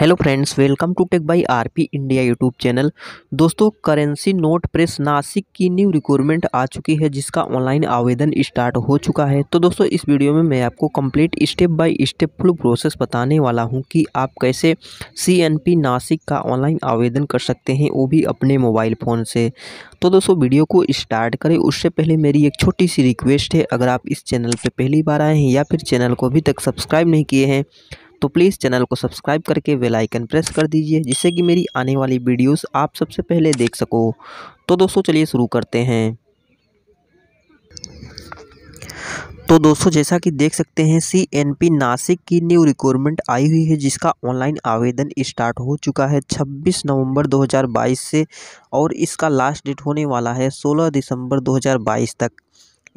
hello friends welcome to tech by RP India YouTube channel दोस्तों currency note press Nashik की new requirement आ चुकी है जिसका ऑनलाइन आवेदन स्टार्ट हो चुका है तो दोस्तों इस वीडियो में मैं आपको complete step by step full process बताने वाला हूं कि आप कैसे सीएनपी नासिक का ऑनलाइन आवेदन कर सकते हैं वो भी अपने मोबाइल फ़ोन से तो दोस्तों वीडियो को स्टार्ट करें उससे पहले मेरी एक छोटी सी रिक्वेस्ट है अगर आप इस चैनल पर पहली बार आए हैं या फिर चैनल को अभी तक सब्सक्राइब नहीं किए हैं तो प्लीज़ चैनल को सब्सक्राइब करके बेल आइकन प्रेस कर दीजिए जिससे कि मेरी आने वाली वीडियोस आप सबसे पहले देख सको तो दोस्तों चलिए शुरू करते हैं तो दोस्तों जैसा कि देख सकते हैं सी एन पी नासिक की न्यू रिक्वायरमेंट आई हुई है जिसका ऑनलाइन आवेदन स्टार्ट हो चुका है 26 नवंबर 2022 से और इसका लास्ट डेट होने वाला है 16 दिसंबर 2022 तक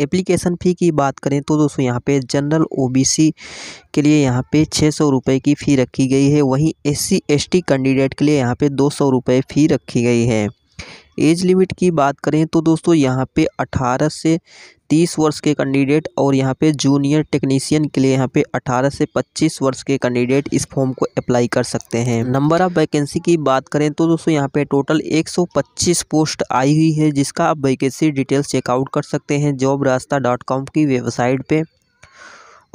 एप्लीकेशन फ़ी की बात करें तो दोस्तों यहाँ पे जनरल ओबीसी के लिए यहाँ पे छः सौ रुपये की फ़ी रखी गई है वहीं एससी एसटी कैंडिडेट के लिए यहाँ पे दो सौ रुपये फ़ी रखी गई है एज लिमिट की बात करें तो दोस्तों यहाँ पे 18 से 30 वर्ष के कैंडिडेट और यहाँ पे जूनियर टेक्नीशियन के लिए यहाँ पे 18 से 25 वर्ष के कैंडिडेट इस फॉर्म को अप्लाई कर सकते हैं नंबर ऑफ़ वैकेंसी की बात करें तो दोस्तों यहाँ पे टोटल 125 पोस्ट आई हुई है जिसका आप वैकेंसी डिटेल्स चेकआउट कर सकते हैं जॉब रास्ता की वेबसाइट पर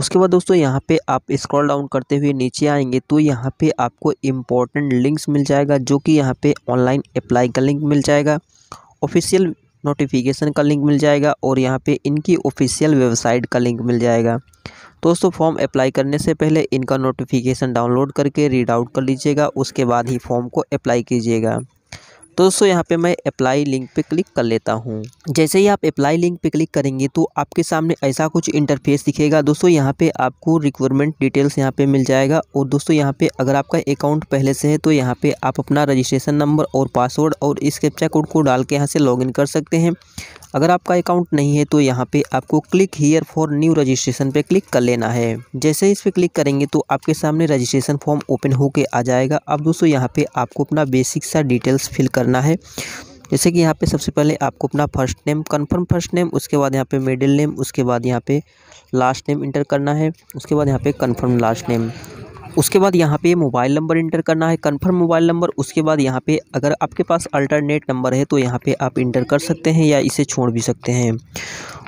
उसके बाद दोस्तों यहाँ पे आप स्क्रॉल डाउन करते हुए नीचे आएंगे तो यहाँ पे आपको इम्पोर्टेंट लिंक्स मिल जाएगा जो कि यहाँ पे ऑनलाइन अप्लाई का लिंक मिल जाएगा ऑफिशियल नोटिफिकेशन का लिंक मिल जाएगा और यहाँ पे इनकी ऑफिशियल वेबसाइट का लिंक मिल जाएगा दोस्तों फॉर्म अप्लाई करने से पहले इनका नोटिफिकेशन डाउनलोड करके रीड आउट कर लीजिएगा उसके बाद ही फॉर्म को अप्लाई कीजिएगा तो दोस्तों यहाँ पे मैं अप्लाई लिंक पे क्लिक कर लेता हूँ जैसे ही आप अप्लाई लिंक पे क्लिक करेंगे तो आपके सामने ऐसा कुछ इंटरफेस दिखेगा दोस्तों यहाँ पे आपको रिक्वायरमेंट डिटेल्स यहाँ पे मिल जाएगा और दोस्तों यहाँ पे अगर आपका अकाउंट पहले से है तो यहाँ पे आप अपना रजिस्ट्रेशन नंबर और पासवर्ड और इस कैप्चा कोड को डाल के यहाँ से लॉग कर सकते हैं अगर आपका अकाउंट नहीं है तो यहाँ पे आपको click here for new registration पे क्लिक कर लेना है जैसे ही इस पर क्लिक करेंगे तो आपके सामने रजिस्ट्रेशन फॉर्म ओपन होके आ जाएगा अब दोस्तों यहाँ पे आपको अपना बेसिक सा डिटेल्स फिल करना है जैसे कि यहाँ पे सबसे पहले आपको अपना first name confirm first name उसके बाद यहाँ पे मिडिल नेम उसके बाद यहाँ पे लास्ट नेम इंटर करना है उसके बाद यहाँ पे कंफर्म लास्ट नेम उसके बाद यहाँ पे मोबाइल नंबर इंटर करना है कन्फर्म मोबाइल नंबर उसके बाद यहाँ पे अगर आपके पास अल्टरनेट नंबर है तो यहाँ पे आप इंटर कर सकते हैं या इसे छोड़ भी सकते हैं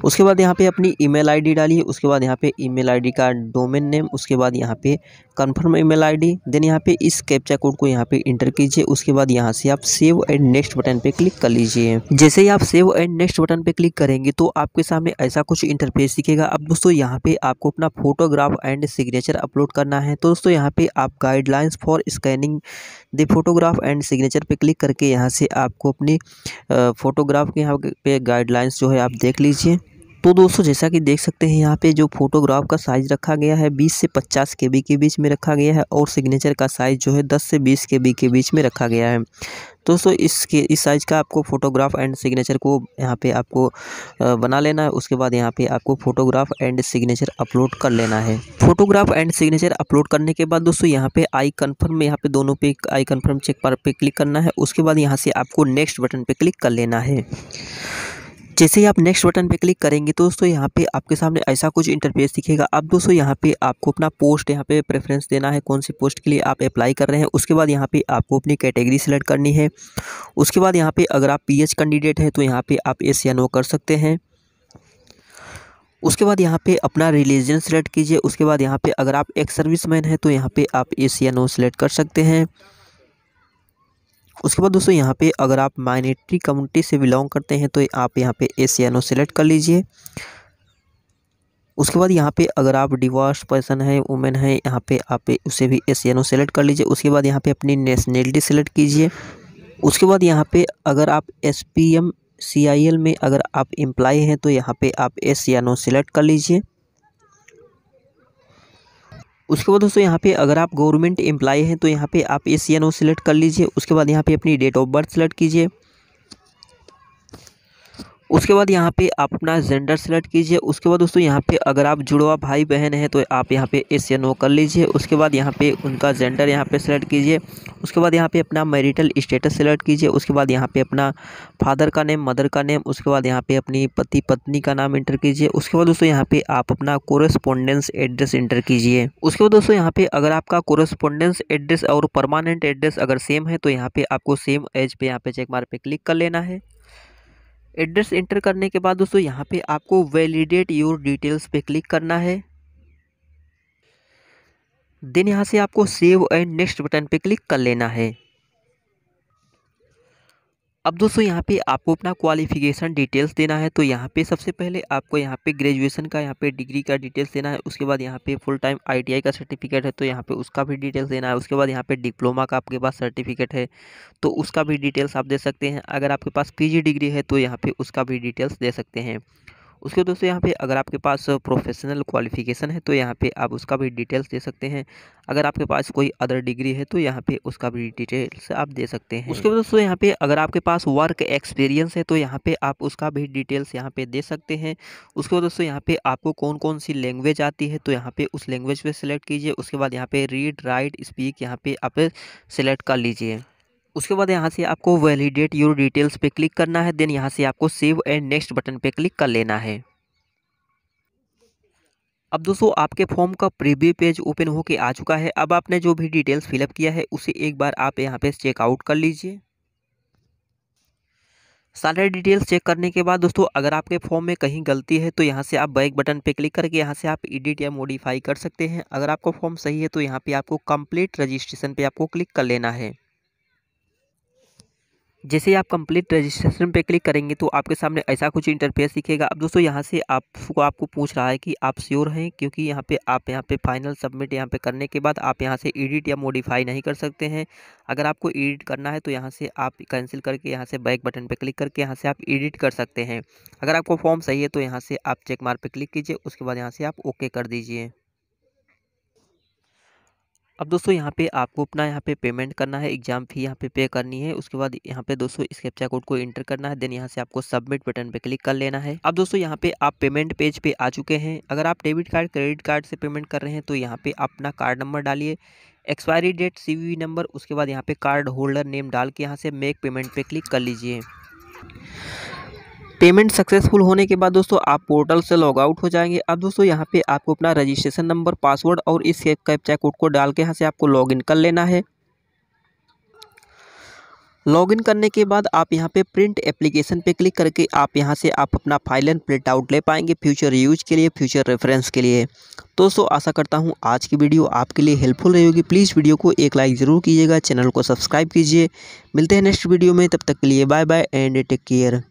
उसके बाद यहाँ पे अपनी ईमेल आईडी डालिए उसके बाद यहाँ पे ईमेल आईडी का डोमेन नेम उसके बाद यहाँ पे कंफर्म ईमेल आईडी देन यहाँ पे इस कैप्चा कोड को यहाँ पे इंटर कीजिए उसके बाद यहाँ से आप सेव एंड नेक्स्ट बटन पे क्लिक कर लीजिए जैसे ही आप सेव एंड नेक्स्ट बटन पे क्लिक करेंगे तो आपके सामने ऐसा कुछ इंटरफेस दिखेगा अब दोस्तों यहाँ पे आपको अपना फोटोग्राफ एंड सिग्नेचर अपलोड करना है तो दोस्तों यहाँ पे आप guidelines for scanning the photograph and signature पे क्लिक करके यहाँ से आपको अपनी फोटोग्राफ के यहाँ पे गाइडलाइंस जो है आप देख लीजिए तो दोस्तों जैसा कि देख सकते हैं यहाँ पे जो फोटोग्राफ का साइज रखा गया है 20 से 50 के के बीच में रखा गया है और सिग्नेचर का साइज जो है 10 से 20 के के बीच में रखा गया है दोस्तों इसके इस साइज़ का आपको फोटोग्राफ एंड सिग्नेचर को यहाँ पे आपको बना लेना है उसके बाद यहाँ पे आपको फोटोग्राफ एंड सिग्नेचर अपलोड कर लेना है फोटोग्राफ एंड सिग्नेचर अपलोड करने के बाद दोस्तों यहाँ पे आई कन्फर्म यहाँ पे दोनों पे आई कन्फर्म चेक पर पे क्लिक करना है उसके बाद यहाँ से आपको नेक्स्ट बटन पर क्लिक कर लेना है जैसे ही आप नेक्स्ट बटन पे क्लिक करेंगे तो दोस्तों यहाँ पे आपके सामने ऐसा कुछ इंटरफेस दिखेगा अब दोस्तों यहाँ पे आपको अपना पोस्ट यहाँ पे प्रेफरेंस देना है कौन सी पोस्ट के लिए आप अप्लाई कर रहे हैं उसके बाद यहाँ पे आपको अपनी कैटेगरी सेलेक्ट करनी है उसके बाद यहाँ पे अगर आप पी कैंडिडेट हैं तो यहाँ पर आप एस या नो कर सकते हैं उसके बाद यहाँ पे अपना रिलीजन सेलेक्ट कीजिए उसके बाद यहाँ पे अगर आप एक सर्विसमैन हैं तो यहाँ पे आप एस या नो सेलेक्ट कर सकते हैं उसके बाद दोस्तों यहाँ पे अगर आप माइनॉरिटी कम्युनिटी से बिलोंग करते हैं तो आप यहाँ पे ओ सेलेक्ट कर लीजिए उसके बाद यहाँ पे अगर आप डिवोर्स पर्सन है वुमेन है यहाँ पे आप उसे भी ए ओ सेलेक्ट कर लीजिए उसके बाद यहाँ पे अपनी नेशनैलिटी सेलेक्ट कीजिए उसके बाद यहाँ पे अगर आप S P M C I L में अगर आप एम्प्लाई हैं तो यहाँ पर आप सी एन ओ सिलेक्ट कर लीजिए उसके बाद दोस्तों यहाँ पे अगर आप गवर्नमेंट एम्प्लाई हैं तो यहाँ पे आप ए सी एन ओ सिलेक्ट कर लीजिए उसके बाद यहाँ पे अपनी डेट ऑफ बर्थ सेलेक्ट कीजिए उसके बाद यहाँ पे आप अपना जेंडर सेलेक्ट कीजिए उसके बाद दोस्तों यहाँ पे अगर आप जुड़वा भाई बहन हैं तो आप यहाँ पे एस या नो कर लीजिए उसके बाद यहाँ पे उनका जेंडर यहाँ पे सेलेक्ट कीजिए उसके बाद यहाँ पे अपना मैरिटल स्टेटस सेलेक्ट कीजिए उसके बाद यहाँ पे अपना फादर का नेम मदर का नेम उसके बाद यहाँ पे अपनी पति पत्नी का नाम इंटर कीजिए उसके बाद दोस्तों यहाँ पे आप अपना कोरस्पोंडेंस एड्रेस इंटर कीजिए उसके बाद दोस्तों यहाँ पे अगर आपका कोरस्पोंडेंस एड्रेस और परमानेंट एड्रेस अगर सेम है तो यहाँ पे आपको सेम एज पे यहाँ पे चेक मार पे क्लिक कर लेना है एड्रेस इंटर करने के बाद दोस्तों यहाँ पे आपको वैलिडेट योर डिटेल्स पे क्लिक करना है देन यहाँ से आपको सेव एंड नेक्स्ट बटन पे क्लिक कर लेना है अब दोस्तों यहाँ पे आपको अपना क्वालिफिकेशन डिटेल्स देना है तो यहाँ पे सबसे पहले आपको यहाँ पे ग्रेजुएशन का यहाँ पे डिग्री का डिटेल्स देना है उसके बाद यहाँ पे फुल टाइम आईटीआई का सर्टिफिकेट है तो यहाँ पे उसका भी डिटेल्स देना है उसके बाद यहाँ पे डिप्लोमा का आपके पास सर्टिफिकेट है तो उसका भी डिटेल्स आप दे सकते हैं अगर आपके पास पी डिग्री है तो यहाँ पर उसका भी डिटेल्स दे सकते हैं उसके दोस्तों यहाँ पे अगर आपके पास प्रोफेशनल क्वालिफिकेशन है तो यहाँ पे आप उसका भी डिटेल्स दे सकते हैं अगर आपके पास कोई अदर डिग्री है तो यहाँ पे उसका भी डिटेल्स आप दे सकते हैं उसके बाद दोस्तों यहाँ पे अगर आपके पास वर्क एक्सपीरियंस है तो यहाँ पे आप उसका भी डिटेल्स यहाँ पे दे सकते हैं उसके बाद दोस्तों यहाँ पे आपको कौन कौन सी लैंग्वेज आती है तो यहाँ पे उस लैंग्वेज पर सिलेक्ट कीजिए उसके बाद यहाँ पे रीड राइट स्पीक यहाँ पे आप सिलेक्ट कर लीजिए उसके बाद यहाँ से आपको वैलिडेट योर डिटेल्स पे क्लिक करना है देन यहाँ से आपको सेव एंड नेक्स्ट बटन पे क्लिक कर लेना है अब दोस्तों आपके फॉर्म का प्रीव्यू पेज ओपन के आ चुका है अब आपने जो भी डिटेल्स फिलअप किया है उसे एक बार आप यहाँ पे चेकआउट कर लीजिए सारे डिटेल्स चेक करने के बाद दोस्तों अगर आपके फॉर्म में कहीं गलती है तो यहाँ से आप बैक बटन पे क्लिक करके यहाँ से आप एडिट या मॉडिफाई कर सकते हैं अगर आपका फॉर्म सही है तो यहाँ पे आपको कंप्लीट रजिस्ट्रेशन पे आपको क्लिक कर लेना है जैसे आप कंप्लीट रजिस्ट्रेशन पे क्लिक करेंगे तो आपके सामने ऐसा कुछ इंटरफेस दिखेगा अब दोस्तों यहाँ से आपको आपको पूछ रहा है कि आप श्योर हैं क्योंकि यहाँ पे आप यहाँ पे फाइनल सबमिट यहाँ पे करने के बाद आप यहाँ से एडिट या मॉडिफाई नहीं कर सकते हैं अगर आपको एडिट करना है तो यहाँ से आप कैंसिल करके यहाँ से बैक बटन पर क्लिक करके यहाँ से आप एडिट कर सकते हैं अगर आपको फॉर्म सही है तो यहाँ से आप चेक मार पर क्लिक कीजिए उसके बाद यहाँ से आप ओके कर दीजिए अब दोस्तों यहाँ पे आपको अपना यहाँ पे पेमेंट करना है एग्जाम फी यहाँ पे पे करनी है उसके बाद यहाँ पे दोस्तों इस कैप्चा कोड को एंटर करना है देन यहाँ से आपको सबमिट बटन पे क्लिक कर लेना है अब दोस्तों यहाँ पे आप पेमेंट पेज पे आ चुके हैं अगर आप डेबिट कार्ड क्रेडिट कार्ड से पेमेंट कर रहे हैं तो यहाँ पे अपना कार्ड नंबर डालिए एक्सपायरी डेट सी नंबर उसके बाद यहाँ पे कार्ड होल्डर नेम डाल के यहाँ से मेक पेमेंट पे क्लिक कर लीजिए पेमेंट सक्सेसफुल होने के बाद दोस्तों आप पोर्टल से लॉग आउट हो जाएंगे अब दोस्तों यहाँ पे आपको अपना रजिस्ट्रेशन नंबर पासवर्ड और इस कैप्चा कोड को डाल के यहाँ से आपको इन कर लेना है लॉगिन करने के बाद आप यहाँ पे प्रिंट एप्लीकेशन पे क्लिक करके आप यहाँ से आप अपना फाइल एंड प्रिंट आउट ले पाएंगे फ्यूचर यूज के लिए फ्यूचर रेफरेंस के लिए दोस्तों आशा करता हूँ आज की वीडियो आपके लिए हेल्पफुल रहेगी प्लीज़ वीडियो को एक लाइक ज़रूर कीजिएगा चैनल को सब्सक्राइब कीजिए मिलते हैं नेक्स्ट वीडियो में तब तक के लिए bye bye and take care